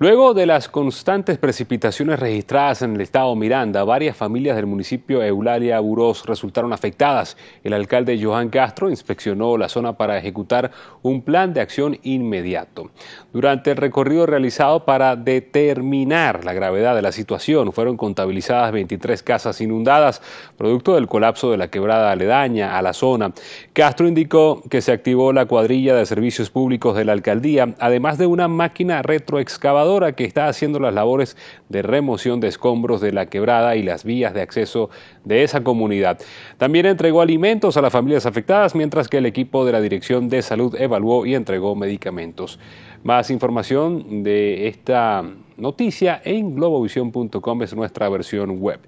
Luego de las constantes precipitaciones registradas en el estado Miranda, varias familias del municipio Eulalia Burós resultaron afectadas. El alcalde Johan Castro inspeccionó la zona para ejecutar un plan de acción inmediato. Durante el recorrido realizado para determinar la gravedad de la situación, fueron contabilizadas 23 casas inundadas, producto del colapso de la quebrada aledaña a la zona. Castro indicó que se activó la cuadrilla de servicios públicos de la alcaldía, además de una máquina retroexcavadora que está haciendo las labores de remoción de escombros de la quebrada y las vías de acceso de esa comunidad. También entregó alimentos a las familias afectadas, mientras que el equipo de la Dirección de Salud evaluó y entregó medicamentos. Más información de esta noticia en globovision.com es nuestra versión web.